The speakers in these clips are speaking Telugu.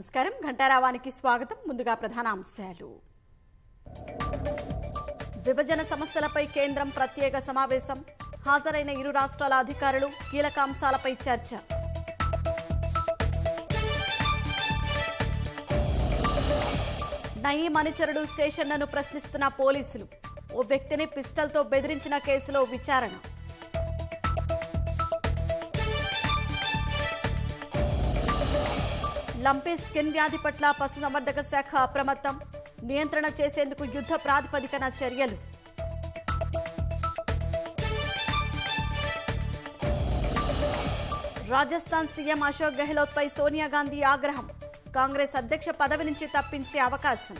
నమస్కారం ఘంటారావానికి స్వాగతం ముందుగా ప్రధాన అంశాలు విభజన సమస్యలపై కేంద్రం ప్రత్యేక సమావేశం హాజరైన ఇరు రాష్ట్రాల అధికారులు కీలక అంశాలపై చర్చ నయీ అనుచరుడు శేషన్నను ప్రశ్నిస్తున్న పోలీసులు ఓ వ్యక్తిని పిస్టల్తో బెదిరించిన కేసులో విచారణ లంపీ స్కిన్ వ్యాధి పట్ల పశుసంవర్ధక శాఖ అప్రమత్తం నియంత్రణ చేసేందుకు యుద్ధ ప్రాతిపదికన చర్యలు రాజస్థాన్ సీఎం అశోక్ గెహ్లోత్ పై సోనియా గాంధీ ఆగ్రహం కాంగ్రెస్ అధ్యక్ష పదవి నుంచి తప్పించే అవకాశం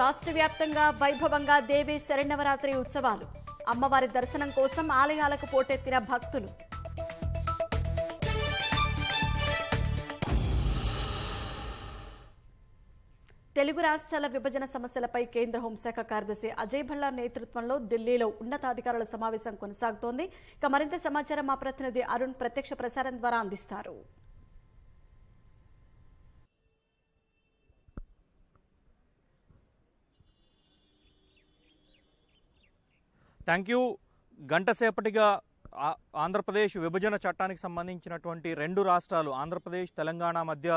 రాష్ట్ర వ్యాప్తంగా వైభవంగా దేవి శరణవరాత్రి ఉత్సవాలు అమ్మవారి దర్శనం కోసం ఆలయాలకు పోటెత్తిన భక్తులు తెలుగు రాష్ట్రాల విభజన సమస్యలపై కేంద్ర హోంశాఖ కార్యదర్శి అజయ్ భల్లా నేతృత్వంలో ఢిల్లీలో ఉన్నతాధికారుల సమావేశం కొనసాగుతోంది ఇక మరింత సమాచారం మా ప్రతినిధి అరుణ్ ప్రత్యక్ష ప్రసారం ద్వారా అందిస్తారు థ్యాంక్ యూ గంట సేపటిగా ఆంధ్రప్రదేశ్ విభజన చట్టానికి సంబంధించినటువంటి రెండు రాష్ట్రాలు ఆంధ్రప్రదేశ్ తెలంగాణ మధ్య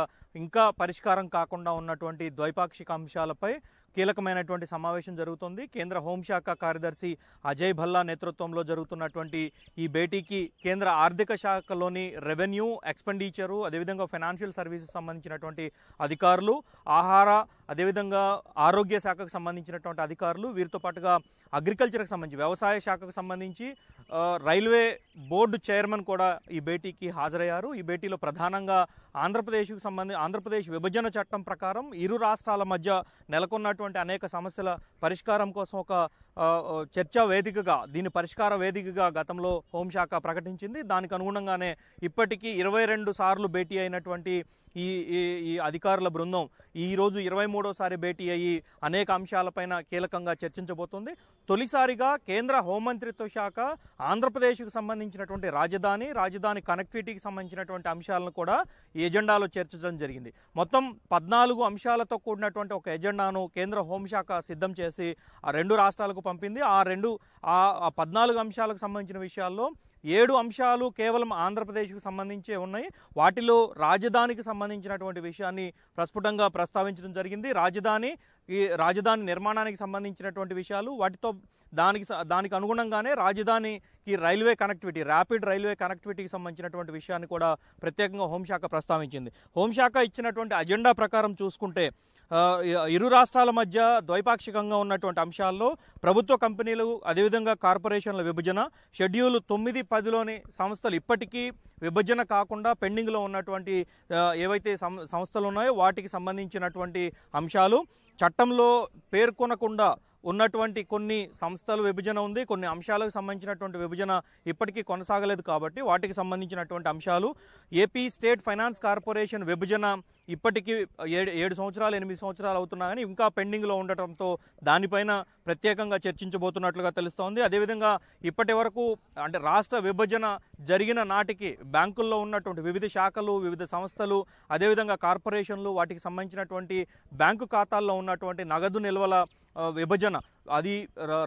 ఇంకా పరిష్కారం కాకుండా ఉన్నటువంటి ద్వైపాక్షిక అంశాలపై కీలకమైనటువంటి సమావేశం జరుగుతోంది కేంద్ర హోంశాఖ కార్యదర్శి అజయ్ భల్లా నేతృత్వంలో జరుగుతున్నటువంటి ఈ భేటీకి కేంద్ర ఆర్థిక శాఖలోని రెవెన్యూ ఎక్స్పెండిచరు అదేవిధంగా ఫైనాన్షియల్ సర్వీసెస్ సంబంధించినటువంటి అధికారులు ఆహార అదేవిధంగా ఆరోగ్య శాఖకు సంబంధించినటువంటి అధికారులు వీరితో పాటుగా అగ్రికల్చర్కి సంబంధించి వ్యవసాయ శాఖకు సంబంధించి రైల్వే బోర్డు చైర్మన్ కూడా ఈ భేటీకి హాజరయ్యారు ఈ భేటీలో ప్రధానంగా ఆంధ్రప్రదేశ్కు సంబంధి ఆంధ్రప్రదేశ్ విభజన చట్టం ప్రకారం ఇరు రాష్ట్రాల మధ్య నెలకొన్నటువంటి అనేక సమస్యల పరిష్కారం కోసం ఒక చర్చా వేదికగా దీని పరిష్కార వేదికగా గతంలో హోంశాఖ ప్రకటించింది దానికి అనుగుణంగానే ఇప్పటికీ ఇరవై రెండు సార్లు భేటీ అయినటువంటి ఈ ఈ అధికారుల బృందం ఈరోజు ఇరవై మూడోసారి భేటీ అయ్యి అనేక అంశాలపైన కీలకంగా చర్చించబోతోంది తొలిసారిగా కేంద్ర హోంమంత్రిత్వ శాఖ ఆంధ్రప్రదేశ్కు సంబంధించినటువంటి రాజధాని రాజధాని కనెక్టివిటీకి సంబంధించినటువంటి అంశాలను కూడా ఈ ఎజెండాలో చేర్చడం జరిగింది మొత్తం పద్నాలుగు అంశాలతో కూడినటువంటి ఒక ఎజెండాను కేంద్ర హోంశాఖ సిద్ధం చేసి ఆ రెండు రాష్ట్రాలకు పంపింది ఆ రెండు ఆ పద్నాలుగు అంశాలకు సంబంధించిన విషయాల్లో ఏడు అంశాలు కేవలం ఆంధ్రప్రదేశ్కు సంబంధించే ఉన్నాయి వాటిలో రాజధానికి సంబంధించినటువంటి విషయాన్ని ప్రస్ఫుటంగా ప్రస్తావించడం జరిగింది రాజధాని ఈ రాజధాని నిర్మాణానికి సంబంధించినటువంటి విషయాలు వాటితో దానికి దానికి అనుగుణంగానే రాజధానికి రైల్వే కనెక్టివిటీ ర్యాపిడ్ రైల్వే కనెక్టివిటీకి సంబంధించినటువంటి విషయాన్ని కూడా ప్రత్యేకంగా హోంశాఖ ప్రస్తావించింది హోంశాఖ ఇచ్చినటువంటి అజెండా ప్రకారం చూసుకుంటే ఇరు రాష్ట్రాల మధ్య ద్వైపాక్షికంగా ఉన్నటువంటి అంశాల్లో ప్రభుత్వ కంపెనీలు అదేవిధంగా కార్పొరేషన్ల విభజన షెడ్యూల్ తొమ్మిది పదిలోని సంస్థలు ఇప్పటికీ విభజన కాకుండా పెండింగ్లో ఉన్నటువంటి ఏవైతే సంస్థలు ఉన్నాయో వాటికి సంబంధించినటువంటి అంశాలు చట్టంలో పేర్కొనకుండా ఉన్నటువంటి కొన్ని సంస్థలు విభజన ఉంది కొన్ని అంశాలకు సంబంధించినటువంటి విభజన ఇప్పటికీ కొనసాగలేదు కాబట్టి వాటికి సంబంధించినటువంటి అంశాలు ఏపీ స్టేట్ ఫైనాన్స్ కార్పొరేషన్ విభజన ఇప్పటికీ ఏడు ఏడు సంవత్సరాలు ఎనిమిది సంవత్సరాలు అవుతున్నా కానీ ఇంకా పెండింగ్లో ఉండటంతో దానిపైన ప్రత్యేకంగా చర్చించబోతున్నట్లుగా తెలుస్తోంది అదేవిధంగా ఇప్పటి వరకు అంటే రాష్ట్ర విభజన జరిగిన నాటికి బ్యాంకుల్లో ఉన్నటువంటి వివిధ శాఖలు వివిధ సంస్థలు అదేవిధంగా కార్పొరేషన్లు వాటికి సంబంధించినటువంటి బ్యాంకు ఖాతాల్లో ఉన్నటువంటి నగదు నిల్వల ವಿಭಜನ అది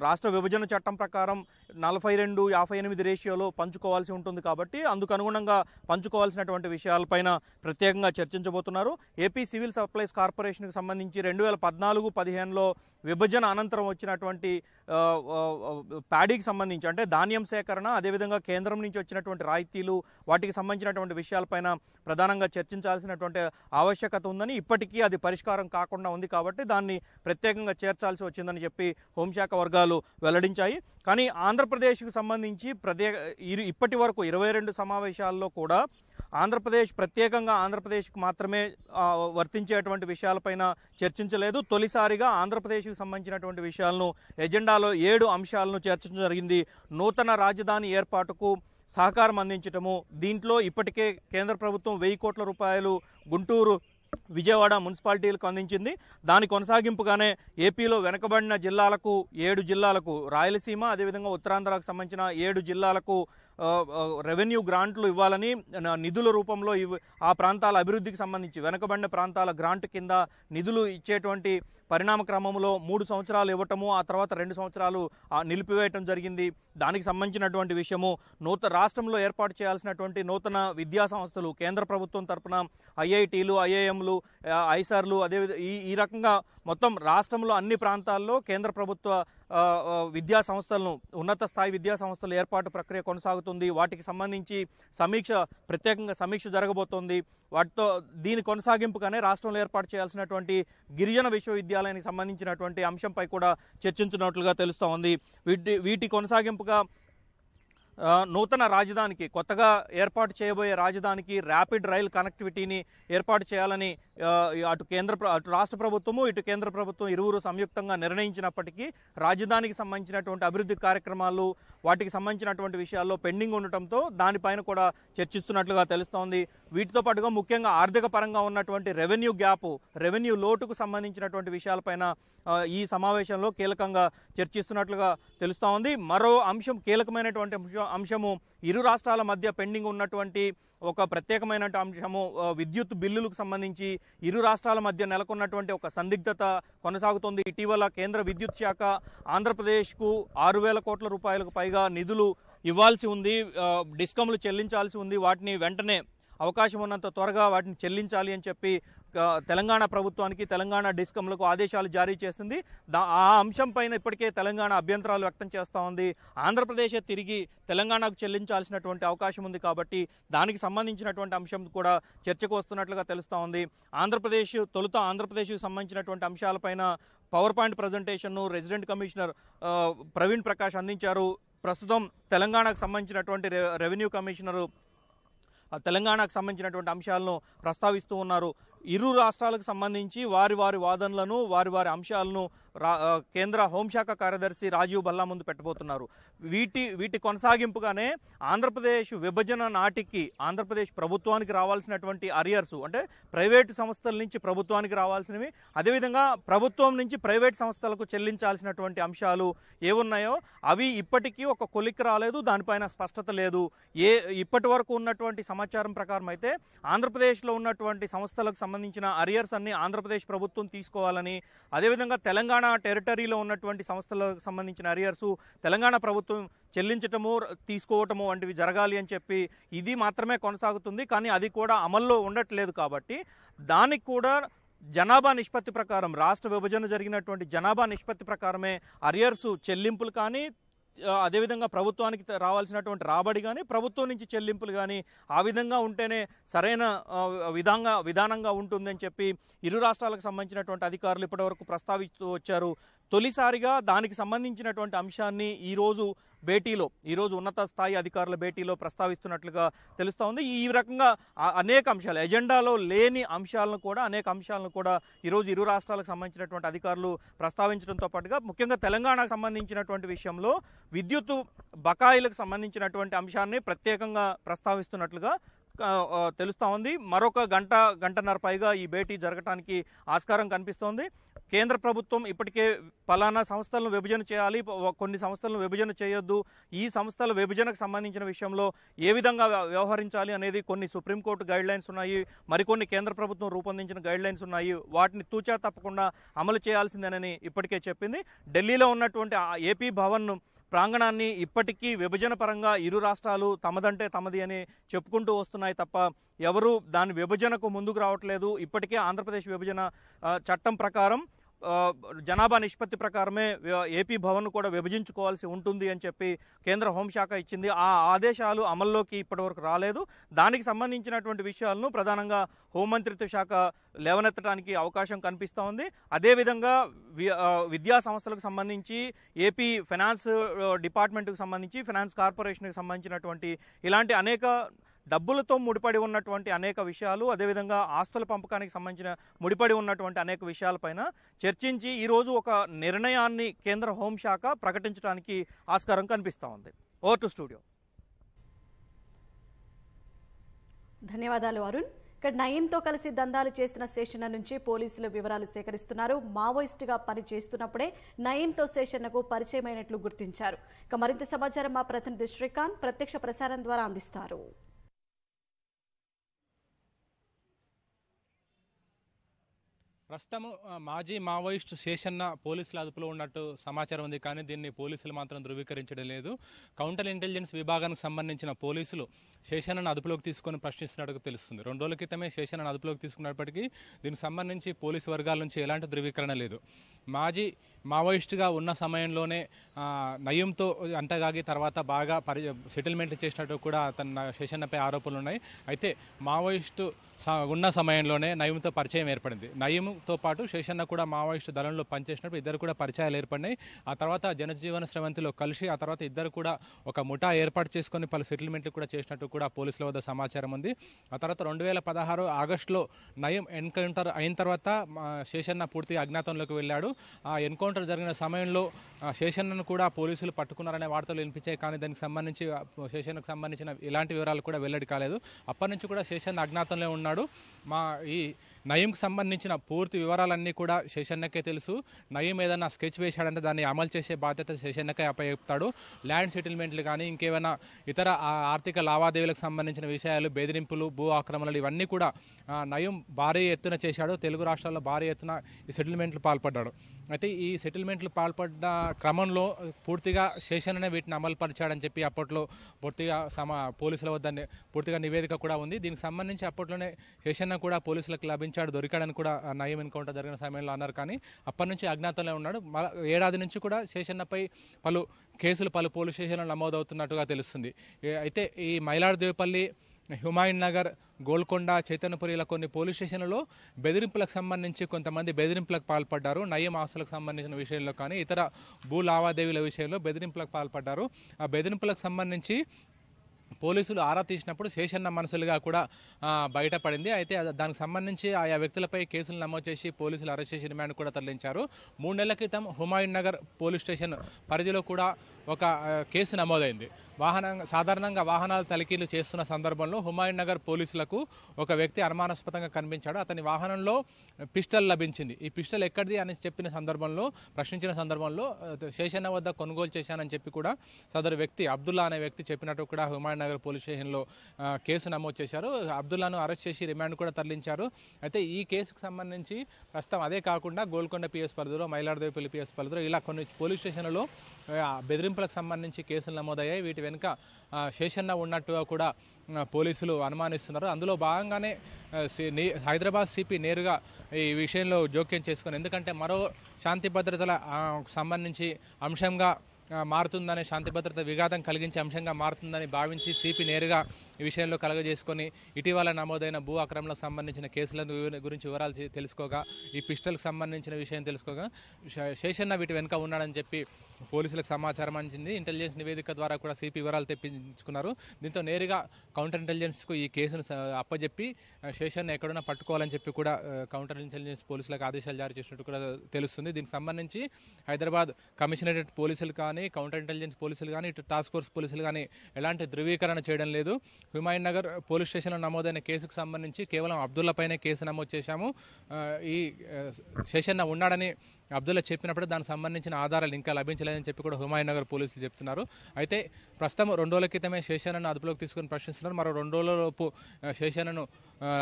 రాష్ట్ర విభజన చట్టం ప్రకారం నలభై రెండు యాభై ఎనిమిది రేషియోలో పంచుకోవాల్సి ఉంటుంది కాబట్టి అందుకు అనుగుణంగా పంచుకోవాల్సినటువంటి విషయాలపైన ప్రత్యేకంగా చర్చించబోతున్నారు ఏపీ సివిల్ సప్లైస్ కార్పొరేషన్కి సంబంధించి రెండు వేల పద్నాలుగు పదిహేనులో విభజన అనంతరం వచ్చినటువంటి ప్యాడీకి సంబంధించి అంటే ధాన్యం సేకరణ అదేవిధంగా కేంద్రం నుంచి వచ్చినటువంటి రాయితీలు వాటికి సంబంధించినటువంటి విషయాలపైన ప్రధానంగా చర్చించాల్సినటువంటి ఆవశ్యకత ఉందని ఇప్పటికీ అది పరిష్కారం కాకుండా ఉంది కాబట్టి దాన్ని ప్రత్యేకంగా చేర్చాల్సి వచ్చిందని చెప్పి హోంశాఖ వర్గాలు వెల్లడించాయి కానీ ఆంధ్రప్రదేశ్కు సంబంధించి ప్రత్యేక ఇప్పటి వరకు ఇరవై రెండు సమావేశాల్లో కూడా ఆంధ్రప్రదేశ్ ప్రత్యేకంగా ఆంధ్రప్రదేశ్కు మాత్రమే వర్తించేటువంటి విషయాలపైన చర్చించలేదు తొలిసారిగా ఆంధ్రప్రదేశ్కు సంబంధించినటువంటి విషయాలను ఎజెండాలో ఏడు అంశాలను చర్చించడం జరిగింది నూతన రాజధాని ఏర్పాటుకు సహకారం అందించటము దీంట్లో ఇప్పటికే కేంద్ర ప్రభుత్వం వెయ్యి కోట్ల రూపాయలు గుంటూరు విజయవాడ మున్సిపాలిటీలకు అందించింది దాని కొనసాగింపుగానే ఏపీలో వెనుకబడిన జిల్లాలకు ఏడు జిల్లాలకు రాయలసీమ అదేవిధంగా ఉత్తరాంధ్రకు సంబంధించిన ఏడు జిల్లాలకు రెవెన్యూ గ్రాంట్లు ఇవ్వాలని నిధుల రూపంలో ఆ ప్రాంతాల అభివృద్ధికి సంబంధించి వెనుకబడిన ప్రాంతాల గ్రాంట్ కింద నిధులు ఇచ్చేటువంటి పరిణామ క్రమంలో మూడు సంవత్సరాలు ఇవ్వటము ఆ తర్వాత రెండు సంవత్సరాలు నిలిపివేయటం జరిగింది దానికి సంబంధించినటువంటి విషయము నూతన రాష్ట్రంలో ఏర్పాటు చేయాల్సినటువంటి నూతన విద్యా సంస్థలు కేంద్ర ప్రభుత్వం తరపున ఐఐటీలు ఐఐఎం ఐకామ్లు ఐసార్లు అదేవిధంగా ఈ ఈ రకంగా మొత్తం రాష్ట్రంలో అన్ని ప్రాంతాల్లో కేంద్ర ప్రభుత్వ విద్యా సంస్థలను ఉన్నత స్థాయి విద్యా సంస్థల ఏర్పాటు ప్రక్రియ కొనసాగుతుంది వాటికి సంబంధించి సమీక్ష ప్రత్యేకంగా సమీక్ష జరగబోతోంది వాటితో దీని కొనసాగింపుగానే రాష్ట్రంలో ఏర్పాటు చేయాల్సినటువంటి గిరిజన విశ్వవిద్యాలయానికి సంబంధించినటువంటి అంశంపై కూడా చర్చించినట్లుగా తెలుస్తోంది వీటి వీటి కొనసాగింపుగా నూతన రాజధానికి కొత్తగా ఏర్పాటు చేయబోయే రాజధానికి ర్యాపిడ్ రైల్ కనెక్టివిటీని ఏర్పాటు చేయాలని అటు కేంద్ర అటు రాష్ట్ర ప్రభుత్వము ఇటు కేంద్ర ప్రభుత్వం ఇరువురు సంయుక్తంగా నిర్ణయించినప్పటికీ రాజధానికి సంబంధించినటువంటి అభివృద్ధి కార్యక్రమాలు వాటికి సంబంధించినటువంటి విషయాల్లో పెండింగ్ ఉండటంతో దానిపైన కూడా చర్చిస్తున్నట్లుగా తెలుస్తోంది వీటితో పాటుగా ముఖ్యంగా ఆర్థిక పరంగా ఉన్నటువంటి రెవెన్యూ గ్యాప్ రెవెన్యూ లోటుకు సంబంధించినటువంటి విషయాలపైన ఈ సమావేశంలో కీలకంగా చర్చిస్తున్నట్లుగా తెలుస్తూ ఉంది మరో అంశం కీలకమైనటువంటి అంశము ఇరు రాష్ట్రాల మధ్య పెండింగ్ ఉన్నటువంటి ఒక ప్రత్యేకమైన అంశము విద్యుత్ బిల్లులకు సంబంధించి ఇరు రాష్ట్రాల మధ్య నెలకొన్నటువంటి ఒక సందిగ్ధత కొనసాగుతోంది ఇటీవల కేంద్ర విద్యుత్ శాఖ ఆంధ్రప్రదేశ్కు ఆరు వేల కోట్ల రూపాయలకు పైగా నిధులు ఇవ్వాల్సి ఉంది డిస్కమ్లు చెల్లించాల్సి ఉంది వాటిని వెంటనే అవకాశం ఉన్నంత త్వరగా వాటిని చెల్లించాలి అని చెప్పి తెలంగాణ ప్రభుత్వానికి తెలంగాణ డిస్కంలకు ఆదేశాలు జారీ చేసింది దా ఆ అంశం పైన ఇప్పటికే తెలంగాణ అభ్యంతరాలు వ్యక్తం చేస్తూ ఉంది ఆంధ్రప్రదేశ్ తిరిగి తెలంగాణకు చెల్లించాల్సినటువంటి అవకాశం ఉంది కాబట్టి దానికి సంబంధించినటువంటి అంశం కూడా చర్చకు వస్తున్నట్లుగా తెలుస్తూ ఉంది ఆంధ్రప్రదేశ్ తొలుత ఆంధ్రప్రదేశ్కు సంబంధించినటువంటి అంశాలపైన పవర్ పాయింట్ ప్రజెంటేషన్ను రెసిడెంట్ కమిషనర్ ప్రవీణ్ ప్రకాష్ అందించారు ప్రస్తుతం తెలంగాణకు సంబంధించినటువంటి రెవెన్యూ కమిషనరు తెలంగాణకు సంబంధించినటువంటి అంశాలను ప్రస్తావిస్తూ ఉన్నారు ఇరు రాష్ట్రాలకు సంబంధించి వారి వారి వాదనలను వారి వారి అంశాలను కేంద్ర హోంశాఖ కార్యదర్శి రాజీవ్ బల్లా ముందు పెట్టబోతున్నారు వీటి వీటి కొనసాగింపుగానే ఆంధ్రప్రదేశ్ విభజన నాటికి ఆంధ్రప్రదేశ్ ప్రభుత్వానికి రావాల్సినటువంటి అరియర్స్ అంటే ప్రైవేటు సంస్థల నుంచి ప్రభుత్వానికి రావాల్సినవి అదేవిధంగా ప్రభుత్వం నుంచి ప్రైవేట్ సంస్థలకు చెల్లించాల్సినటువంటి అంశాలు ఏమున్నాయో అవి ఇప్పటికీ ఒక కొలిక రాలేదు దానిపైన స్పష్టత లేదు ఏ ఇప్పటి వరకు ఉన్నటువంటి సమాచారం ప్రకారం అయితే ఆంధ్రప్రదేశ్లో ఉన్నటువంటి సంస్థలకు సంబంధించిన అరియర్స్ అన్ని ఆంధ్రప్రదేశ్ ప్రభుత్వం తీసుకోవాలని అదేవిధంగా తెలంగాణ టెరిటరీలో ఉన్నటువంటి సంస్థలకు సంబంధించిన అరియర్స్ తెలంగాణ ప్రభుత్వం చెల్లించటము తీసుకోవటము వంటివి జరగాలి అని చెప్పి ఇది మాత్రమే కొనసాగుతుంది కానీ అది కూడా అమల్లో ఉండట్లేదు కాబట్టి దానికి కూడా జనాభా నిష్పత్తి ప్రకారం రాష్ట్ర విభజన జరిగినటువంటి జనాభా నిష్పత్తి ప్రకారమే అరియర్స్ చెల్లింపులు కానీ అదేవిధంగా ప్రభుత్వానికి రావాల్సినటువంటి రాబడి కానీ ప్రభుత్వం నుంచి చెల్లింపులు కానీ ఆ విధంగా ఉంటేనే సరైన విధంగా విధానంగా ఉంటుందని చెప్పి ఇరు రాష్ట్రాలకు సంబంధించినటువంటి అధికారులు ఇప్పటివరకు ప్రస్తావిస్తూ వచ్చారు తొలిసారిగా దానికి సంబంధించినటువంటి అంశాన్ని ఈరోజు భేటీలో ఈరోజు ఉన్నత స్థాయి అధికారుల భేటీలో ప్రస్తావిస్తున్నట్లుగా తెలుస్తూ ఉంది ఈ రకంగా అనేక అంశాలు ఎజెండాలో లేని అంశాలను కూడా అనేక అంశాలను కూడా ఈరోజు ఇరు రాష్ట్రాలకు సంబంధించినటువంటి అధికారులు ప్రస్తావించడంతో పాటుగా ముఖ్యంగా తెలంగాణకు సంబంధించినటువంటి విషయంలో విద్యుత్ బకాయిలకు సంబంధించినటువంటి అంశాన్ని ప్రత్యేకంగా ప్రస్తావిస్తున్నట్లుగా తెలుస్తూ ఉంది మరొక గంట గంటన్నర పైగా ఈ భేటీ జరగటానికి ఆస్కారం కనిపిస్తోంది కేంద్ర ప్రభుత్వం ఇప్పటికే పలానా సంస్థలను విభజన చేయాలి కొన్ని సంస్థలను విభజన చేయొద్దు ఈ సంస్థల విభజనకు సంబంధించిన విషయంలో ఏ విధంగా వ్యవహరించాలి అనేది కొన్ని సుప్రీంకోర్టు గైడ్ లైన్స్ ఉన్నాయి మరికొన్ని కేంద్ర ప్రభుత్వం రూపొందించిన గైడ్ లైన్స్ ఉన్నాయి వాటిని తూచా తప్పకుండా అమలు చేయాల్సిందేనని ఇప్పటికే చెప్పింది ఢిల్లీలో ఉన్నటువంటి ఏపీ భవన్ను ప్రాంగణాన్ని ఇప్పటికీ విభజన పరంగా ఇరు రాష్ట్రాలు తమదంటే తమది అని చెప్పుకుంటూ వస్తున్నాయి తప్ప ఎవరు దాని విభజనకు ముందుకు రావట్లేదు ఇప్పటికే ఆంధ్రప్రదేశ్ విభజన చట్టం ప్రకారం జనాభా నిష్పత్తి ప్రకారమే ఏపీ భవన్ కూడా విభజించుకోవాల్సి ఉంటుంది అని చెప్పి కేంద్ర హోంశాఖ ఇచ్చింది ఆ ఆదేశాలు అమల్లోకి ఇప్పటివరకు రాలేదు దానికి సంబంధించినటువంటి విషయాలను ప్రధానంగా హోంమంత్రిత్వ శాఖ లేవనెత్తడానికి అవకాశం కనిపిస్తూ ఉంది అదేవిధంగా విద్యా సంస్థలకు సంబంధించి ఏపీ ఫైనాన్స్ డిపార్ట్మెంట్కు సంబంధించి ఫైనాన్స్ కార్పొరేషన్కి సంబంధించినటువంటి ఇలాంటి అనేక డబ్బులతో ముడిపడి ఉన్నటువంటి అనేక విషయాలు అదేవిధంగా ఆస్తుల పంపకానికి సంబంధించిన ముడిపడి ఉన్నటువంటి అనేక విషయాలపైన చర్చించి ఈరోజు ఒక నిర్ణయాన్ని కేంద్ర హోంశాఖ ప్రకటించడానికి ఆస్కారం కనిపిస్తూ ఉంది ఓవర్ టు స్టూడియో ధన్యవాదాలు అరుణ్ ఇక్కడ నయీంతో కలిసి దందాలు చేసిన సేషన్ల నుంచి పోలీసులు వివరాలు సేకరిస్తున్నారు మావోయిస్టుగా పనిచేస్తున్నప్పుడే నయీంతో శేషన్నకు పరిచయమైనట్లు గుర్తించారు ఇక మరింత సమాచారం మా ప్రతినిధి శ్రీకాంత్ ప్రత్యక్ష ప్రసారం ద్వారా అందిస్తారు ప్రస్తుతం మాజీ మావోయిస్టు శేషన్న పోలీసుల అదుపులో ఉన్నట్టు సమాచారం ఉంది కానీ దీన్ని పోలీసులు మాత్రం ధృవీకరించడం లేదు కౌంటర్ ఇంటెలిజెన్స్ విభాగానికి సంబంధించిన పోలీసులు శేషన్నను అదుపులోకి తీసుకొని ప్రశ్నిస్తున్నట్టు తెలుస్తుంది రెండు రోజుల క్రితమే శేషన్నను అదుపులోకి తీసుకున్నప్పటికీ దీనికి సంబంధించి పోలీసు వర్గాల నుంచి ఎలాంటి ధృవీకరణ లేదు మాజీ మావోయిస్టుగా ఉన్న సమయంలోనే నయంతో అంటగాగి తర్వాత బాగా పరి సెటిల్మెంట్ చేసినట్టు కూడా అతను శేషన్నపై ఆరోపణలు ఉన్నాయి అయితే మావోయిస్టు ఉన్న సమయంలోనే నయంతో పరిచయం ఏర్పడింది నయంతో పాటు శేషన్న కూడా మావోయిస్టు దళంలో పనిచేసినప్పుడు ఇద్దరు కూడా పరిచయాలు ఏర్పడినాయి ఆ తర్వాత జనజీవన స్రవంతిలో కలిసి ఆ తర్వాత ఇద్దరు కూడా ఒక ముఠా ఏర్పాటు చేసుకొని పలు సెటిల్మెంట్లు కూడా చేసినట్టు కూడా పోలీసుల వద్ద సమాచారం ఉంది ఆ తర్వాత రెండు వేల పదహారు ఆగస్టులో నయం ఎన్కౌంటర్ అయిన తర్వాత శేషన్న పూర్తిగా అజ్ఞాతంలోకి వెళ్ళాడు ఆ ఎన్కౌంటర్ ఎన్కౌంటర్ జరిగిన సమయంలో శేషన్ను కూడా పోలీసులు పట్టుకున్నారనే వార్తలు వినిపించాయి కానీ దానికి సంబంధించి శేషన్కు సంబంధించిన ఇలాంటి వివరాలు కూడా వెల్లడి కాలేదు అప్పటి నుంచి కూడా శేషన్ అజ్ఞాతంలో ఉన్నాడు మా ఈ నయీంకు సంబంధించిన పూర్తి వివరాలన్నీ కూడా శేషన్నకే తెలుసు నయీం ఏదైనా స్కెచ్ వేశాడంటే దాన్ని అమలు చేసే బాధ్యత శేషన్నకే అప్పచెప్తాడు ల్యాండ్ సెటిల్మెంట్లు కానీ ఇంకేమైనా ఇతర ఆర్థిక లావాదేవీలకు సంబంధించిన విషయాలు బెదిరింపులు భూ ఆక్రమణలు ఇవన్నీ కూడా నయం భారీ ఎత్తున చేశాడు తెలుగు రాష్ట్రాల్లో భారీ ఎత్తున ఈ సెటిల్మెంట్లు పాల్పడ్డాడు అయితే ఈ సెటిల్మెంట్లు పాల్పడ్డ క్రమంలో పూర్తిగా శేషన్నే వీటిని అమలుపరిచాడని చెప్పి అప్పట్లో పూర్తిగా సమ పోలీసుల వద్ద పూర్తిగా నివేదిక కూడా ఉంది దీనికి సంబంధించి అప్పట్లోనే శేషన్న కూడా పోలీసులకు లభించి తప్పించాడు దొరికాడని కూడా నయం ఎన్కౌంటర్ జరిగిన సమయంలో అన్నారు కానీ అప్పటి నుంచి అజ్ఞాతంలో ఉన్నాడు ఏడాది నుంచి కూడా శేషన్నపై పలు కేసులు పలు పోలీస్ స్టేషన్లు నమోదవుతున్నట్టుగా తెలుస్తుంది అయితే ఈ మైలాడదేవిపల్లి హుమాయూన్ నగర్ గోల్కొండ చైతన్యపురిల కొన్ని పోలీస్ స్టేషన్లలో బెదిరింపులకు సంబంధించి కొంతమంది బెదిరింపులకు పాల్పడ్డారు నయం ఆస్తులకు సంబంధించిన విషయంలో కానీ ఇతర భూ లావాదేవీల విషయంలో బెదిరింపులకు పాల్పడ్డారు ఆ బెదిరింపులకు సంబంధించి పోలీసులు ఆరా తీసినప్పుడు శేషన్న మనసులుగా కూడా బయటపడింది అయితే దానికి సంబంధించి ఆయా వ్యక్తులపై కేసులు నమోదు చేసి పోలీసులు అరెస్ట్ చేసి రిమాండ్ కూడా తరలించారు మూడు నెలల క్రితం హుమాయూన్ నగర్ పోలీస్ స్టేషన్ పరిధిలో కూడా ఒక కేసు నమోదైంది వాహనం సాధారణంగా వాహనాలు తనిఖీలు చేస్తున్న సందర్భంలో హుమాయూన్ నగర్ పోలీసులకు ఒక వ్యక్తి అనుమానాస్పదంగా కనిపించాడు అతని వాహనంలో పిస్టల్ లభించింది ఈ పిస్టల్ ఎక్కడిది అని చెప్పిన సందర్భంలో ప్రశ్నించిన సందర్భంలో శేషన్న వద్ద కొనుగోలు చేశానని చెప్పి కూడా సదరు వ్యక్తి అబ్దుల్లా అనే వ్యక్తి చెప్పినట్టు కూడా హుమాయూన్ నగర్ పోలీస్ స్టేషన్లో కేసు నమోదు చేశారు అబ్దుల్లాను అరెస్ట్ చేసి రిమాండ్ కూడా తరలించారు అయితే ఈ కేసుకు సంబంధించి ప్రస్తుతం అదే కాకుండా గోల్కొండ పిఎస్ పరిధిలో మైలాడదేపల్లి పిఎస్ పరిధిలో ఇలా కొన్ని పోలీస్ స్టేషన్లలో బెదిరింపులకు సంబంధించి కేసులు నమోదయ్యాయి వీటి వెనుక శేషన్న ఉన్నట్టుగా కూడా పోలీసులు అనుమానిస్తున్నారు అందులో భాగంగానే హైదరాబాద్ సిపి నేరుగా ఈ విషయంలో జోక్యం చేసుకుని ఎందుకంటే మరో శాంతి భద్రతల సంబంధించి అంశంగా మారుతుందని శాంతి భద్రత విఘాతం కలిగించే అంశంగా మారుతుందని భావించి సిపి నేరుగా ఈ విషయంలో కలగజేసుకొని ఇటీవల నమోదైన భూ అక్రమలకు సంబంధించిన కేసుల గురించి వివరాలు తెలుసుకోగా ఈ పిస్టల్కి సంబంధించిన విషయం తెలుసుకోగా శేషన్న వీటి వెనుక ఉన్నాడని చెప్పి పోలీసులకు సమాచారం అందించింది ఇంటెలిజెన్స్ నివేదిక ద్వారా కూడా సిపి వివరాలు తెప్పించుకున్నారు దీంతో నేరుగా కౌంటర్ ఇంటెలిజెన్స్కు ఈ కేసును అప్పజెప్పి శేషాన్ని ఎక్కడున్నా పట్టుకోవాలని చెప్పి కూడా కౌంటర్ ఇంటెలిజెన్స్ పోలీసులకు ఆదేశాలు జారీ చేసినట్టు కూడా తెలుస్తుంది దీనికి సంబంధించి హైదరాబాద్ కమిషనరేట్ పోలీసులు కానీ కౌంటర్ ఇంటెలిజెన్స్ పోలీసులు కానీ ఇటు టాస్క్ ఫోర్స్ పోలీసులు కానీ ఎలాంటి ధృవీకరణ చేయడం లేదు హుమాయూన్ నగర్ పోలీస్ స్టేషన్లో నమోదైన కేసుకు సంబంధించి కేవలం అబ్దుల్లా పైనే కేసు నమోదు చేశాము ఈ శేషన్న ఉన్నాడని అబ్దుల్లా చెప్పినప్పుడు దానికి సంబంధించిన ఆధారాలు ఇంకా లభించలేదని చెప్పి కూడా హుమాయూన్ నగర్ పోలీసులు చెప్తున్నారు అయితే ప్రస్తుతం రెండు రోజుల క్రితమే శేషానను అదుపులోకి తీసుకుని ప్రశ్నిస్తున్నారు మరో రెండు రోజులలోపు శేషానను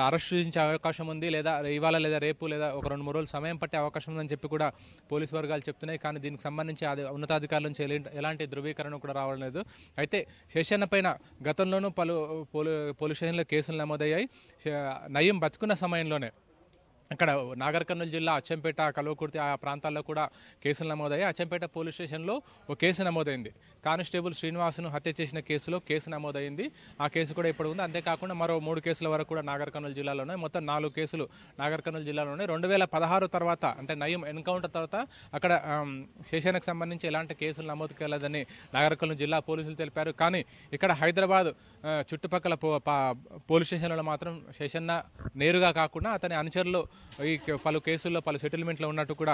అరెస్ట్ చేయించే అవకాశం ఉంది లేదా ఇవాళ లేదా రేపు లేదా ఒక రెండు మూడు రోజులు సమయం పట్టే అవకాశం ఉందని చెప్పి కూడా పోలీసు వర్గాలు చెప్తున్నాయి కానీ దీనికి సంబంధించి ఉన్నతాధికారుల నుంచి ఎలాంటి ధృవీకరణ కూడా రావడం లేదు అయితే శేషన్న పైన గతంలోనూ పలు పోలీస్ స్టేషన్లో కేసులు నమోదయ్యాయి నయం బతుకున్న సమయంలోనే అక్కడ నాగర్ కర్నూలు జిల్లా అచ్చంపేట కలువకుర్తి ఆ ప్రాంతాల్లో కూడా కేసులు నమోదయ్యాయి అచ్చంపేట పోలీస్ స్టేషన్లో ఓ కేసు నమోదైంది కానిస్టేబుల్ శ్రీనివాస్ను హత్య చేసిన కేసులో కేసు నమోదైంది ఆ కేసు కూడా ఇప్పుడు ఉంది అంతేకాకుండా మరో మూడు కేసుల వరకు కూడా నాగర్ కర్నూలు జిల్లాలోనే మొత్తం నాలుగు కేసులు నాగర్ కర్నూలు జిల్లాలోనే రెండు వేల పదహారు తర్వాత అంటే నయం ఎన్కౌంటర్ తర్వాత అక్కడ శేషానికి సంబంధించి ఎలాంటి కేసులు నమోదు కాలేదని నాగర్ కర్నూలు జిల్లా పోలీసులు తెలిపారు కానీ ఇక్కడ హైదరాబాద్ చుట్టుపక్కల పోలీస్ స్టేషన్లలో మాత్రం శేషన్న నేరుగా కాకుండా అతని అనుచరులు ఈ పలు కేసుల్లో పలు సెటిల్మెంట్లు ఉన్నట్టు కూడా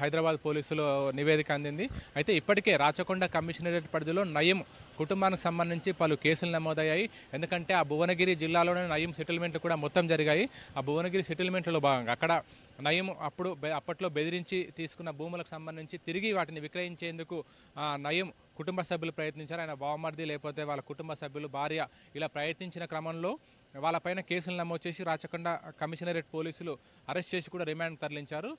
హైదరాబాద్ పోలీసులు నివేదిక అందింది అయితే ఇప్పటికే రాచకొండ కమిషనరేట్ పరిధిలో నయం కుటుంబానికి సంబంధించి పలు కేసులు నమోదయ్యాయి ఎందుకంటే ఆ భువనగిరి జిల్లాలోనే నయం సెటిల్మెంట్లు కూడా మొత్తం జరిగాయి ఆ భువనగిరి సెటిల్మెంట్లో భాగంగా అక్కడ నయం అప్పుడు అప్పట్లో బెదిరించి తీసుకున్న భూములకు సంబంధించి తిరిగి వాటిని విక్రయించేందుకు నయం కుటుంబ సభ్యులు ప్రయత్నించారు ఆయన బావమర్ది లేకపోతే వాళ్ళ కుటుంబ సభ్యులు భార్య ఇలా ప్రయత్నించిన క్రమంలో వాళ్ళపైన కేసులు నమోదు చేసి రాచకొండ కమిషనరేట్ పోలీసులు అరెస్ట్ చేసి కూడా రిమాండ్ తరలించారు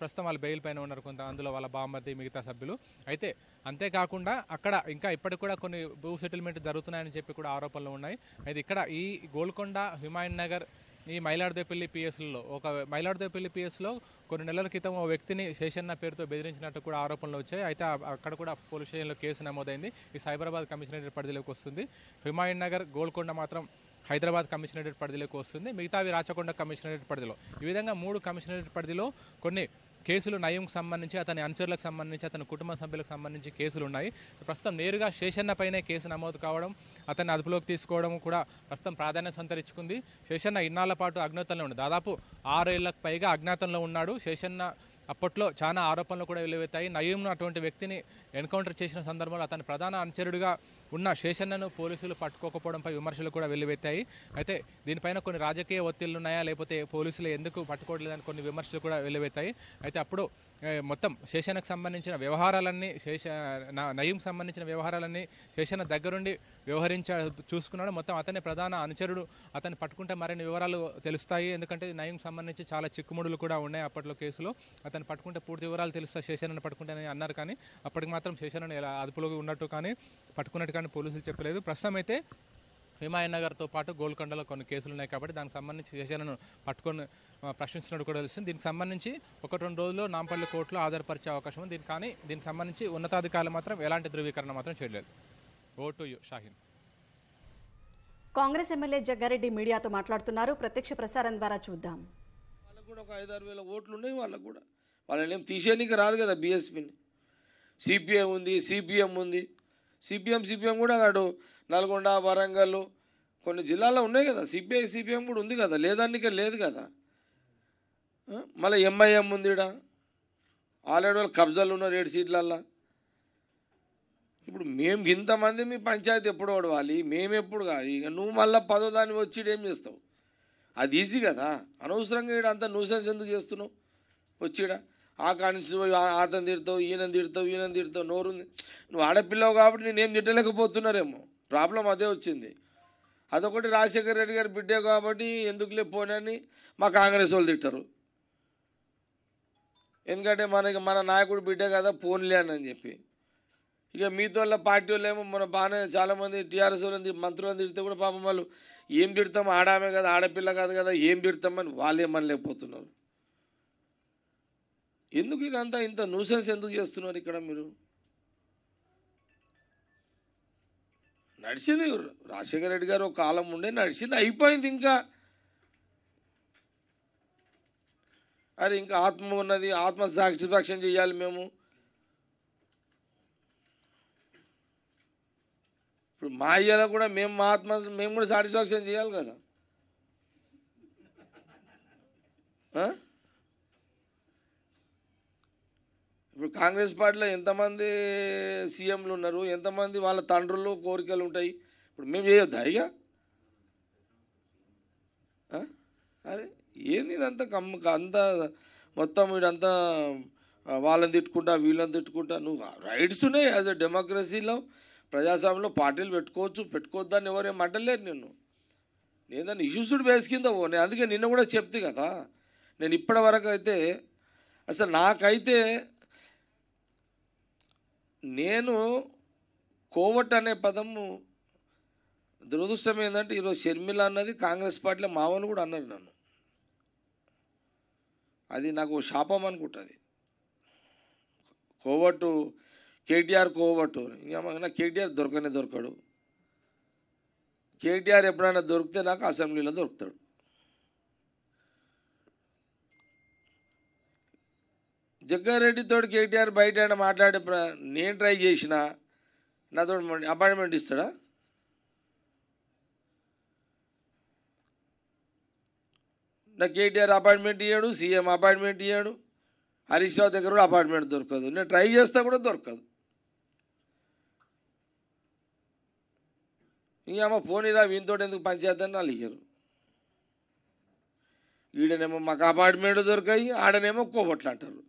ప్రస్తుతం వాళ్ళు బెయిల్ పైన ఉన్నారు కొంత అందులో వాళ్ళ బామ్మర్ది మిగతా సభ్యులు అయితే అంతేకాకుండా అక్కడ ఇంకా ఇప్పటికి కూడా కొన్ని భూ సెటిల్మెంట్ జరుగుతున్నాయని చెప్పి కూడా ఆరోపణలు ఉన్నాయి అయితే ఇక్కడ ఈ గోల్కొండ హిమాయన్ నగర్ ఈ మైలాడుదేపల్లి పిఎస్లలో ఒక మైలాడుదేపల్లి పిఎస్లో కొన్ని నెలల క్రితం ఓ వ్యక్తిని శేషన్న పేరుతో బెదిరించినట్టు కూడా ఆరోపణలు వచ్చాయి అయితే అక్కడ కూడా పోలీస్ స్టేషన్లో కేసు నమోదైంది ఈ సైబరాబాద్ కమిషనరేట్ పరిధిలోకి వస్తుంది హిమాయన్ నగర్ గోల్కొండ మాత్రం హైదరాబాద్ కమిషనరేట్ పరిధిలోకి వస్తుంది మిగతావి రాచకొండ కమిషనరేట్ పరిధిలో ఈ విధంగా మూడు కమిషనరేట్ పరిధిలో కొన్ని కేసులు నయంకు సంబంధించి అతని అనుచరులకు సంబంధించి అతని కుటుంబ సభ్యులకు సంబంధించి కేసులు ఉన్నాయి ప్రస్తుతం నేరుగా పైనే కేసు నమోదు కావడం అతన్ని అదుపులోకి తీసుకోవడం కూడా ప్రస్తుతం ప్రాధాన్యత సంతరించుకుంది శేషన్న ఇన్నాళ్ల పాటు అజ్ఞాతంలో ఉంది దాదాపు ఆరేళ్లకు పైగా అజ్ఞాతంలో ఉన్నాడు శేషన్న అప్పట్లో చాలా ఆరోపణలు కూడా వెలువెత్తాయి నయీంను అటువంటి వ్యక్తిని ఎన్కౌంటర్ చేసిన సందర్భంలో అతని ప్రధాన అనుచరుడిగా ఉన్న శేషన్నను పోలీసులు పట్టుకోకపోవడంపై విమర్శలు కూడా వెల్లువెత్తాయి అయితే దీనిపైన కొన్ని రాజకీయ ఒత్తిళ్లున్నాయా లేకపోతే పోలీసులు ఎందుకు పట్టుకోవట్లేదని కొన్ని విమర్శలు కూడా వెల్లువెత్తాయి అయితే అప్పుడు మొత్తం శేషనకు సంబంధించిన వ్యవహారాలన్నీ శేష నయం సంబంధించిన వ్యవహారాలన్నీ శేషన దగ్గరుండి వ్యవహరించ చూసుకున్నాడు మొత్తం అతని ప్రధాన అనుచరుడు అతన్ని పట్టుకుంటే మరిన్ని వివరాలు తెలుస్తాయి ఎందుకంటే నయం సంబంధించి చాలా చిక్కుముడులు కూడా ఉన్నాయి అప్పట్లో కేసులో అతను పట్టుకుంటే పూర్తి వివరాలు తెలుస్తాయి శేషనను పట్టుకుంటే అన్నారు కానీ అప్పటికి మాత్రం శేషన్ ఎలా అదుపులో ఉన్నట్టు కానీ పట్టుకున్నట్టు కానీ పోలీసులు చెప్పలేదు ప్రస్తుతం అయితే హిమాయనగర్తో పాటు గోల్కొండలో కొన్ని కేసులు ఉన్నాయి కాబట్టి దానికి సంబంధించి శేషాలను పట్టుకొని ప్రశ్నిస్తున్నట్టు కూడా తెలుస్తుంది దీనికి సంబంధించి ఒక రెండు రోజుల్లో నాంపల్లి కోర్టులో ఆధారపరిచే అవకాశం ఉంది దీనికి కానీ దీనికి సంబంధించి ఉన్నతాధికారులు మాత్రం ఎలాంటి ధృవీకరణ మాత్రం చేయలేదు ఓటు షాహీన్ కాంగ్రెస్ ఎమ్మెల్యే జగ్గారెడ్డి మీడియాతో మాట్లాడుతున్నారు ప్రత్యక్ష ప్రసారం ద్వారా చూద్దాం వాళ్ళకు కూడా ఒక ఐదారు వేల ఓట్లు ఉన్నాయి వాళ్ళకు కూడా వాళ్ళని ఏం తీసేయడానికి రాదు కదా బీఎస్పీని సిపిఎం ఉంది సిపిఎం ఉంది సిపిఎం సిపిఎం కూడా అడు నల్గొండ వరంగల్ కొన్ని జిల్లాల్లో ఉన్నాయి కదా సిపిఐ సిపిఎం కూడా ఉంది కదా లేదానికే లేదు కదా మళ్ళీ ఎంఐఎం ఉందిడా ఆల్రెడీ వాళ్ళు కబ్జాలు ఉన్నారు ఏడు సీట్లల్లో ఇప్పుడు మేము ఇంతమంది మీ పంచాయతీ ఎప్పుడు ఓడవాలి మేము ఎప్పుడు కాదు ఇక నువ్వు మళ్ళీ పదో దాన్ని వచ్చి ఏం చేస్తావు అది ఈజీ కదా అనవసరంగా ఈడ అంతా న్యూసెన్స్ ఎందుకు చేస్తున్నావు వచ్చిడ ఆ కానిస్టేబుల్ ఆతను తిడతావు ఈయన తిడతావు ఈయన తిడతావు నోరుంది నువ్వు ఆడపిల్లవు కాబట్టి నేనేం తిట్టలేకపోతున్నారేమో ప్రాబ్లం అదే వచ్చింది అదొకటి రాజశేఖర రెడ్డి గారి బిడ్డే కాబట్టి ఎందుకులే పోనని మా కాంగ్రెస్ వాళ్ళు తిట్టారు ఎందుకంటే మనకి మన నాయకుడు బిడ్డే కదా పోన్లే అని చెప్పి ఇక మీతో పార్టీ వాళ్ళు ఏమో మన బాగానే చాలామంది టీఆర్ఎస్ వాళ్ళు మంత్రులు తిడితే కూడా పాపం వాళ్ళు ఏం తిడతాం ఆడామే కదా ఆడపిల్ల కాదు కదా ఏం తిడతామని లేకపోతున్నారు ఎందుకు ఇదంతా ఇంత న్యూసెన్స్ ఎందుకు చేస్తున్నారు ఇక్కడ మీరు నడిచింది రాజశేఖర రెడ్డి గారు ఒక కాలం ఉండే నడిచింది అయిపోయింది ఇంకా అరే ఇంకా ఆత్మ ఉన్నది ఆత్మ సాటిస్ఫాక్షన్ చేయాలి మేము ఇప్పుడు మా అయ్యలో కూడా మేము మా ఆత్మ మేము కూడా సాటిస్ఫాక్షన్ చేయాలి కదా ఇప్పుడు కాంగ్రెస్ పార్టీలో ఎంతమంది సీఎంలు ఉన్నారు ఎంతమంది వాళ్ళ తండ్రులు కోరికలు ఉంటాయి ఇప్పుడు మేము చేయొద్దా ఇక అరే ఏంది అంత కమ్ అంతా మొత్తం వీడంతా వాళ్ళని తిట్టుకుంటా వీళ్ళని తిట్టుకుంటా నువ్వు రైట్స్ ఉన్నాయి యాజ్ అ డెమోక్రసీలో ప్రజాస్వామ్యంలో పార్టీలు పెట్టుకోవచ్చు అని ఎవరేం అడ్డలేరు నిన్ను నేను దాన్ని ఇష్యూస్డ్ బేస్ కింద నేను అందుకే నిన్ను కూడా చెప్తే కదా నేను ఇప్పటివరకు అయితే అసలు నాకైతే నేను కోవట్ అనే పదము దురదృష్టం ఏంటంటే ఈరోజు షర్మిల అన్నది కాంగ్రెస్ పార్టీలో మామూలు కూడా అన్నారు నన్ను అది నాకు శాపం అనుకుంటుంది కోవట్టు కేటీఆర్ కోవట్టు ఇంకా కేటీఆర్ దొరకనే దొరకడు కేటీఆర్ ఎప్పుడైనా దొరికితే నాకు అసెంబ్లీలో దొరుకుతాడు జగ్గారెడ్డితో కేటీఆర్ బయట మాట్లాడే నేను ట్రై చేసిన నాతో అపాయింట్మెంట్ ఇస్తాడా నా కేటీఆర్ అపాయింట్మెంట్ ఇవ్వడు సీఎం అపాయింట్మెంట్ ఇవ్వడు హరీష్ రావు దగ్గర కూడా అపాయింట్మెంట్ దొరకదు నేను ట్రై చేస్తా కూడా దొరకదు ఇంకేమో ఇలా వీనితో ఎందుకు పంచాయతీ అని వాళ్ళు ఇయ్యరు ఈడనేమో మాకు అపార్ట్మెంట్ దొరకాయి ఆడనేమో కోబట్లు అంటారు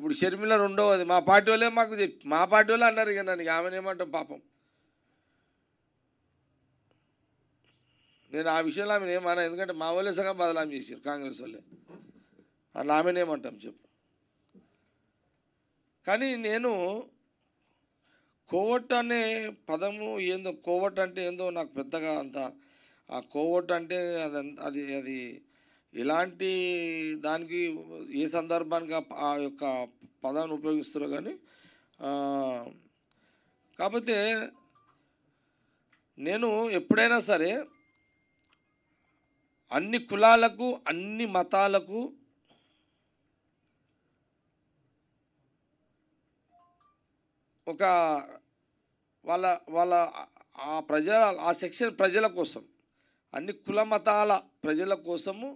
ఇప్పుడు షర్మిల రెండవది మా పార్టీ వాళ్ళే మాకు చెప్పి మా పార్టీ వాళ్ళే అన్నారు ఇక నన్ను ఏమంటాం పాపం నేను ఆ విషయంలో ఆమెను ఏమన్నా ఎందుకంటే మా వాళ్ళే సగం బదలాం చేశారు కాంగ్రెస్ వాళ్ళే అలా ఆమెనేమంటాం చెప్పు కానీ నేను కోవట్ అనే పదము ఏందో కోవట్ అంటే ఏందో నాకు పెద్దగా అంత ఆ కోవట్ అంటే అది అది అది ఇలాంటి దానికి ఏ సందర్భానికి ఆ యొక్క పదాన్ని ఉపయోగిస్తారు కానీ కాకపోతే నేను ఎప్పుడైనా సరే అన్ని కులాలకు అన్ని మతాలకు ఒక వాళ్ళ వాళ్ళ ఆ ప్రజల ఆ సెక్షన్ ప్రజల కోసం అన్ని కుల మతాల ప్రజల కోసము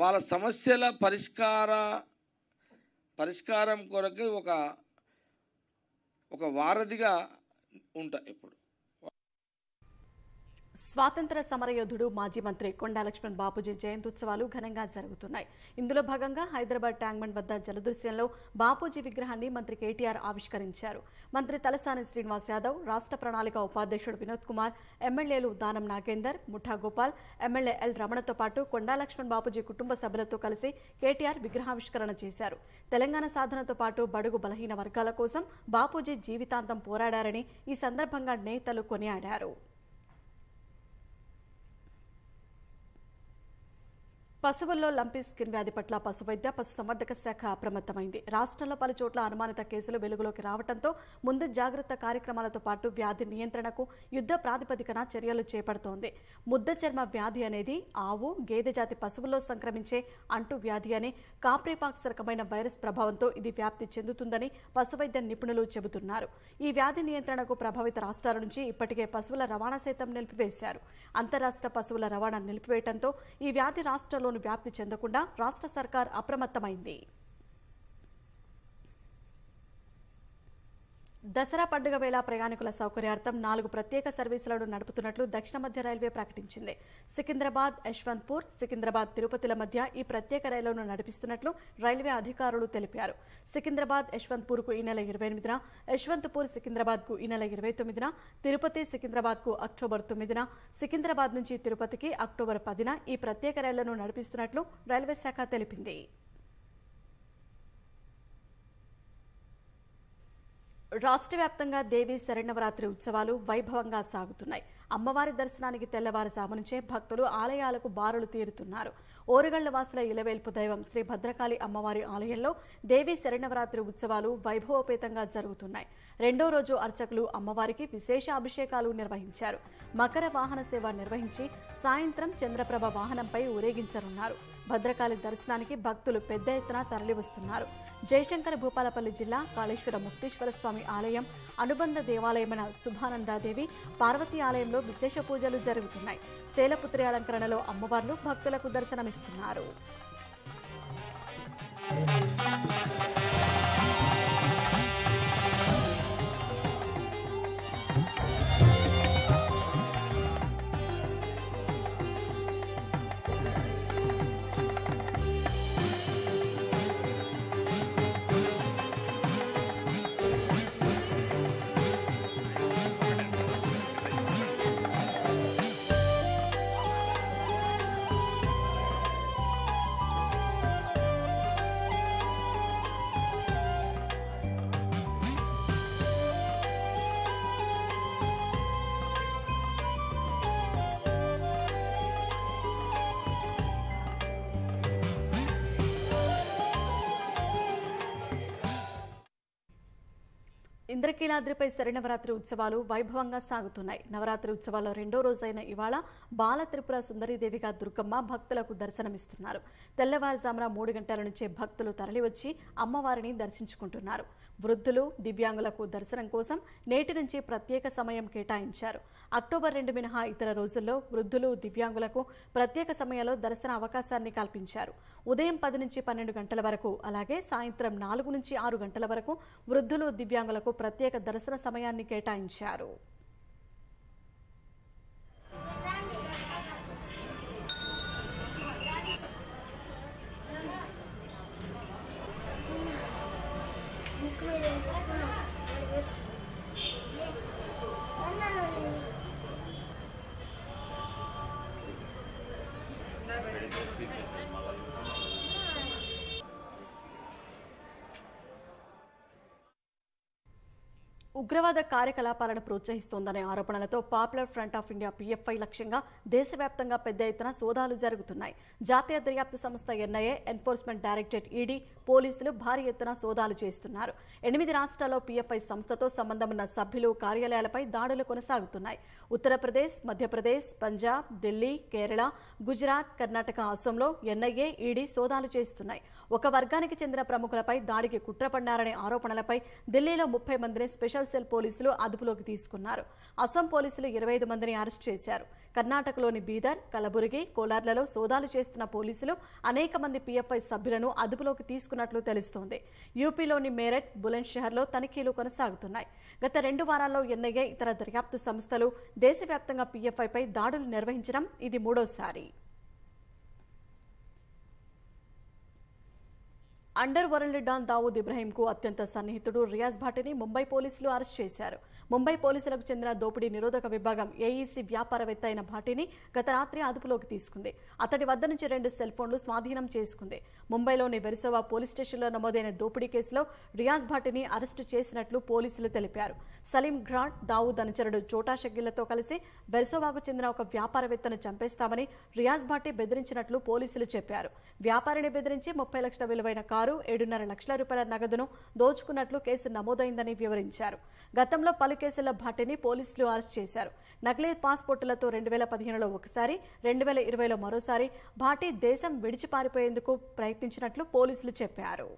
వాళ్ళ సమస్యల పరిష్కార పరిష్కారం కొరకు ఒక ఒక వారధిగా ఉంటా ఎప్పుడు స్వాతంత్ర సమరయోధుడు మాజీ మంత్రి కొండా లక్ష్మణ్ బాపూజీ జయంత్యుత్సవాలు ఘనంగా జరుగుతున్నాయి ఇందులో భాగంగా హైదరాబాద్ ట్యాంక్బండ్ వద్ద జలదృశ్యంలో బాపూజీ విగ్రహాన్ని మంత్రి కేటీఆర్ ఆవిష్కరించారు మంత్రి తలసాని శ్రీనివాస్ యాదవ్ రాష్ట్ర ప్రణాళిక ఉపాధ్యక్షుడు వినోద్ కుమార్ ఎమ్మెల్యేలు దానం నాగేందర్ ముఠా గోపాల్ ఎమ్మెల్యే ఎల్ రమణతో పాటు కొండా లక్ష్మణ్ బాపూజీ కుటుంబ సభ్యులతో కలిసి కేటీఆర్ విగ్రహావిష్కరణ చేశారు తెలంగాణ సాధనతో పాటు బడుగు బలహీన వర్గాల కోసం బాపూజీ జీవితాంతం పోరాడారని ఈ సందర్భంగా నేతలు కొనియాడారు పశువుల్లో లంపీ స్కిన్ వ్యాధి పట్ల పశువైద్య పశుసంవర్ధక శాఖ అప్రమత్తమైంది రాష్ట్రంలో పలు చోట్ల అనుమానిత కేసులు వెలుగులోకి రావడంతో ముందు జాగ్రత్త కార్యక్రమాలతో పాటు వ్యాధి నియంత్రణకు యుద్ధ ప్రాతిపదికన చర్యలు చేపడుతోంది ముద్ద చర్మ వ్యాధి అనేది ఆవు గేదె జాతి పశువుల్లో సంక్రమించే అంటు వ్యాధి అని కాప్రిపాక్స్ రకమైన వైరస్ ప్రభావంతో ఇది వ్యాప్తి చెందుతుందని పశువైద్య నిపుణులు చెబుతున్నారు ఈ వ్యాధి నియంత్రణకు ప్రభావిత రాష్ట్రాల నుంచి ఇప్పటికే పశువుల రవాణా సైతం నిలిపివేశారు అంతరాష్ట్ర పశువుల రవాణా నిలిపివేయడంతో ఈ వ్యాధి రాష్ట్రంలో వ్యాప్తి చెందకుండా రాష్ట్ర సర్కార్ అప్రమత్తమైంది దసరా పండుగ వేళ ప్రయాణికుల సౌకర్యార్థం నాలుగు ప్రత్యేక సర్వీసులను నడుపుతున్నట్లు దక్షిణ మధ్య రైల్వే ప్రకటించింది సికింద్రాబాద్ యశ్వంత్పూర్ సికింద్రాబాద్ తిరుపతిల మధ్య ఈ ప్రత్యేక రైళ్లను నడిపిస్తున్నట్లు రైల్వే అధికారులు తెలిపారు సికింద్రాబాద్ యశ్వంత్పూర్ కు ఈ నెల ఇరవై ఎనిమిదిన యశ్వంత్పూర్ సికింద్రాబాద్ కు ఈ నెల ఇరవై తొమ్మిదిన తిరుపతి సికింద్రాబాద్ కు అక్టోబర్ తొమ్మిదిన సికింద్రాబాద్ నుంచి తిరుపతికి అక్టోబర్ పదిన ఈ ప్రత్యేక రైళ్లను నడిపిస్తున్నట్లు రైల్వే శాఖ తెలిపింది రాష్ట్ర వ్యాప్తంగా దేవీ శరణవరాత్రి ఉత్సవాలు వైభవంగా సాగుతున్నాయి అమ్మవారి దర్శనానికి తెల్లవారుజాము నుంచే భక్తులు ఆలయాలకు బారులు తీరుతున్నారు ఓరుగళ్ల వాసుల ఇలవేల్పు దైవం శ్రీ భద్రకాళి అమ్మవారి ఆలయంలో దేవీ శరణవరాత్రి ఉత్సవాలు వైభవోపేతంగా జరుగుతున్నాయి రెండో రోజు అర్చకులు అమ్మవారికి విశేష అభిషేకాలు నిర్వహించారు మకర వాహన సేవ నిర్వహించి సాయంత్రం చంద్రప్రభ వాహనంపై ఊరేగించనున్నారు భద్రకాళి దర్శనానికి భక్తులు పెద్ద ఎత్తున తరలివస్తున్నారు జయశంకర్ భూపాలపల్లి జిల్లా కాళేశ్వర ముక్తేశ్వర స్వామి ఆలయం అనుబంధ దేవాలయమైన శుభానందాదేవి పార్వతి ఆలయంలో విశేష పూజలు జరుగుతున్నాయి శైలపుత్రి అలంకరణలో అమ్మవార్లు భక్తులకు దర్శనమిస్తున్నారు ఇంద్రకీలాద్రిపై శరణవరాత్రి ఉత్సవాలు వైభవంగా సాగుతున్నాయి నవరాత్రి ఉత్సవాల్లో రెండో రోజైన ఇవాళ బాల త్రిపుర సుందరీదేవిగా దుర్గమ్మ భక్తులకు దర్శనమిస్తున్నారు తెల్లవారుజామున మూడు గంటల నుంచే భక్తులు తరలివచ్చి అమ్మవారిని దర్శించుకుంటున్నారు వృద్ధులు దివ్యాంగులకు దర్శనం కోసం నేటి నుంచి ప్రత్యేక సమయం కేటాయించారు అక్టోబర్ రెండు మినహా ఇతర రోజుల్లో వృద్ధులు దివ్యాంగులకు ప్రత్యేక సమయంలో దర్శన అవకాశాన్ని కల్పించారు ఉదయం పది నుంచి పన్నెండు గంటల వరకు అలాగే సాయంత్రం నాలుగు నుంచి ఆరు గంటల వరకు వృద్ధులు దివ్యాంగులకు ప్రత్యేక దర్శన సమయాన్ని కేటాయించారు Gracias. ఉగ్రవాద కార్యకలాపాలను ప్రోత్సహిస్తోందనే ఆరోపణలతో Popular Front of India PFI లక్ష్యంగా దేశవ్యాప్తంగా పెద్ద ఎత్తున సోదాలు జరుగుతున్నాయి జాతీయ దర్యాప్తు సంస్థ ఎన్ఐఏ ఎన్ఫోర్స్మెంట్ డైరెక్టరేట్ ఈడీ పోలీసులు భారీ ఎత్తున సోదాలు చేస్తున్నారు ఎనిమిది రాష్ట్రాల్లో పీఎఫ్ఐ సంస్థతో సంబంధం ఉన్న సభ్యులు కార్యాలయాలపై దాడులు కొనసాగుతున్నాయి ఉత్తరప్రదేశ్ మధ్యప్రదేశ్ పంజాబ్ ఢిల్లీ కేరళ గుజరాత్ కర్ణాటక అసోంలో ఎన్ఐఏ ఈడీ సోదాలు చేస్తున్నాయి ఒక వర్గానికి చెందిన ప్రముఖులపై దాడికి కుట్రపడ్డారనే ఆరోపణలపై ఢిల్లీలో ముప్పై మందిని స్పెషల్ స్పెషల్ సెల్ పోలీసులు అదుపులోకి తీసుకున్నారు అస్సాం పోలీసులు ఇరవై ఐదు మందిని అరెస్ట్ చేశారు కర్ణాటకలోని బీదర్ కలబురగి కోలార్లలో సోదాలు చేస్తున్న పోలీసులు అనేక మంది పీఎఫ్ఐ సభ్యులను అదుపులోకి తీసుకున్నట్లు తెలుస్తోంది యూపీలోని మేరట్ బులంద్షహర్లో తనిఖీలు కొనసాగుతున్నాయి గత రెండు వారాల్లో ఎన్ఐఏ ఇతర దర్యాప్తు సంస్థలు దేశవ్యాప్తంగా పీఎఫ్ఐపై దాడులు నిర్వహించడం ఇది మూడోసారి అండర్ వరల్డ్ డాన్ దావూద్ ఇబ్రాహీంకు అత్యంత సన్నిహితుడు రియాజ్ భాటిని ముంబై పోలీసులు అరెస్ట్ చేశారు ముంబై పోలీసులకు చెందిన దోపిడీ నిరోధక విభాగం ఏఈసీ వ్యాపారవేత్త అయిన భాటిని గత రాత్రి అదుపులోకి తీసుకుంది అతడి వద్ద నుంచి రెండు సెల్ ఫోన్లు స్వాధీనం చేసుకుంది ముంబైలోని వెరిసోవా పోలీస్ స్టేషన్లో నమోదైన దోపిడీ కేసులో రియాజ్ భాటిని అరెస్టు చేసినట్లు పోలీసులు తెలిపారు సలీం ఘాట్ దావూద్ అనుచరుడు చోటా షగిళ్లతో కలిసి వెరిసోవాకు చెందిన ఒక వ్యాపారవేత్తను చంపేస్తామని రియాజ్ భాటి బెదిరించినట్లు పోలీసులు చెప్పారు వ్యాపారిని బెదిరించి ముప్పై లక్షల విలువైన కారు ఏడున్నర లక్షల రూపాయల నగదును దోచుకున్నట్లు కేసు నమోదైందని వివరించారు గతంలో పలు కేసుల భట్టిని పోలీసులు అరెస్ట్ చేశారు నకిలీ పాస్పోర్టులతో రెండు వేల పదిహేనులో ఒకసారి రెండు వేల ఇరవైలో మరోసారి భాటి దేశం విడిచిపారిపోయేందుకు ప్రయత్నించినట్లు పోలీసులు చెప్పారు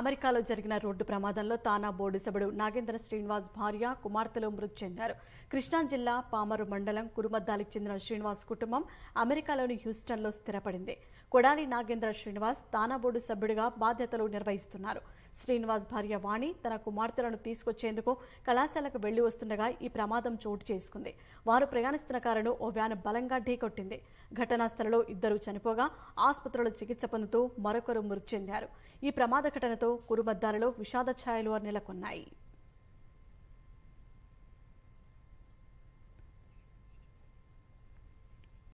అమెరికాలో జరిగిన రోడ్డు ప్రమాదంలో తానా బోర్డు సభ్యుడు నాగేంద్ర శ్రీనివాస్ భార్య కుమార్తెలు మృతి చెందారు కృష్ణా జిల్లా పామరు మండలం కురుమద్దాలకు చెందిన శ్రీనివాస్ కుటుంబం అమెరికాలోని హ్యూస్టన్లో స్థిరపడింది కొడాలి నాగేంద్ర శ్రీనివాస్ తానా బోర్డు సభ్యుడిగా బాధ్యతలు నిర్వహిస్తున్నారు శ్రీనివాస్ భార్య వాణి తన కుమార్తెలను తీసుకొచ్చేందుకు కళాశాలకు వెళ్లి వస్తుండగా ఈ ప్రమాదం చోటు చేసుకుంది వారు ప్రయాణిస్తున్న కారును ఓ వ్యాన్ బలంగా ఢీకొట్టింది ఘటనా స్థలంలో ఇద్దరు చనిపోగా ఆసుపత్రిలో చికిత్స పొందుతూ మరొకరు మృతి చెందారు ఈ ప్రమాద ఘటనతో కురుమద్దాలలో విషాద ఛాయలు నెలకొన్నాయి